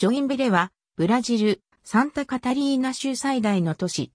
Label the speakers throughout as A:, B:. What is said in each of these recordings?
A: ジョインベレは、ブラジル、サンタカタリーナ州最大の都市。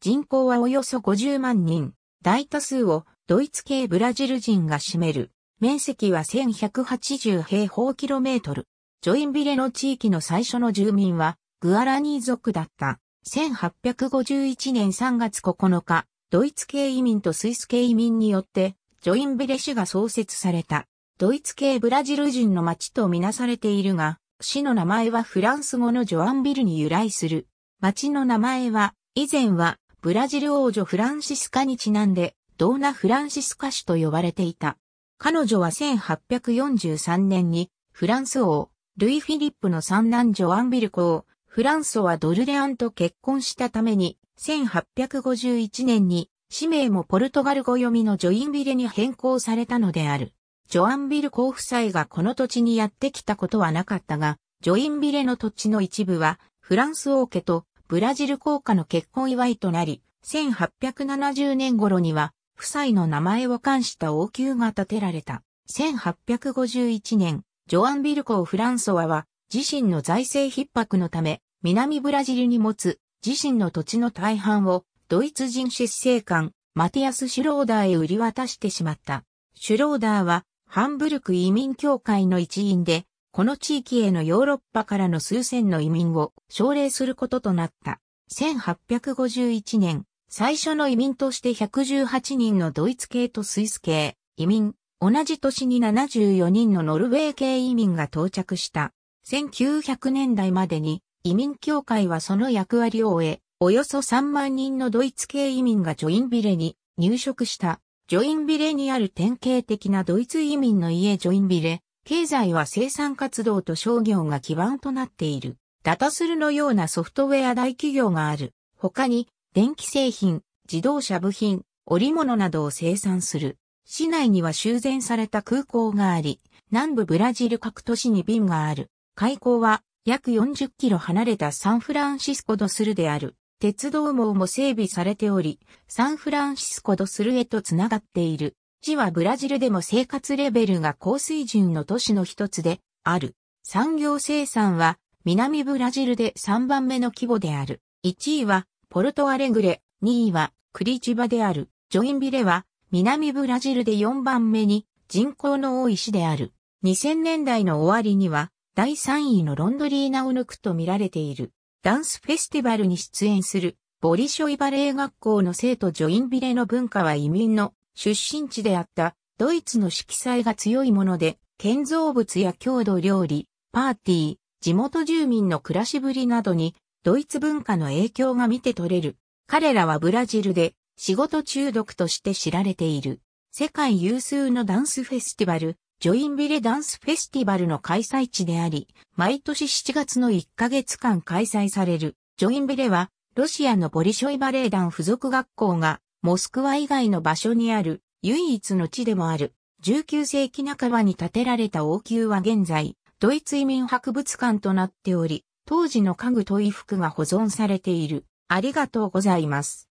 A: 人口はおよそ50万人。大多数をドイツ系ブラジル人が占める。面積は1180平方キロメートル。ジョインビレの地域の最初の住民は、グアラニー族だった。1851年3月9日、ドイツ系移民とスイス系移民によって、ジョインビレ市が創設された。ドイツ系ブラジル人の町とみなされているが、市の名前はフランス語のジョアンビルに由来する。町の名前は、以前は、ブラジル王女フランシスカにちなんで、ドーナ・フランシスカ氏と呼ばれていた。彼女は1843年に、フランス王、ルイ・フィリップの三男ジョアンビル公、フランソはドルレアンと結婚したために、1851年に、氏名もポルトガル語読みのジョインビレに変更されたのである。ジョアンビル公夫妻がこの土地にやってきたことはなかったが、ジョインビレの土地の一部は、フランス王家とブラジル公家の結婚祝いとなり、1870年頃には、夫妻の名前を冠した王宮が建てられた。1851年、ジョアンビル公フランソワは、自身の財政逼迫のため、南ブラジルに持つ、自身の土地の大半を、ドイツ人出生官、マティアス・シュローダーへ売り渡してしまった。シュローダーは、ハンブルク移民協会の一員で、この地域へのヨーロッパからの数千の移民を奨励することとなった。1851年、最初の移民として118人のドイツ系とスイス系移民、同じ年に74人のノルウェー系移民が到着した。1900年代までに移民協会はその役割を終え、およそ3万人のドイツ系移民がジョインビレに入植した。ジョインビレにある典型的なドイツ移民の家ジョインビレ、経済は生産活動と商業が基盤となっている。ダタスルのようなソフトウェア大企業がある。他に、電気製品、自動車部品、織物などを生産する。市内には修繕された空港があり、南部ブラジル各都市に便がある。開港は約40キロ離れたサンフランシスコドスルである。鉄道網も整備されており、サンフランシスコドスルへと繋がっている。市はブラジルでも生活レベルが高水準の都市の一つである。産業生産は南ブラジルで3番目の規模である。1位はポルトアレグレ、2位はクリチバである。ジョインビレは南ブラジルで4番目に人口の多い市である。2000年代の終わりには第3位のロンドリーナを抜くと見られている。ダンスフェスティバルに出演するボリショイバレエ学校の生徒ジョインビレの文化は移民の出身地であったドイツの色彩が強いもので建造物や郷土料理、パーティー、地元住民の暮らしぶりなどにドイツ文化の影響が見て取れる。彼らはブラジルで仕事中毒として知られている世界有数のダンスフェスティバルジョインビレダンスフェスティバルの開催地であり、毎年7月の1ヶ月間開催される。ジョインビレは、ロシアのボリショイバレエ団附属学校が、モスクワ以外の場所にある、唯一の地でもある。19世紀半ばに建てられた王宮は現在、ドイツ移民博物館となっており、当時の家具と衣服が保存されている。ありがとうございます。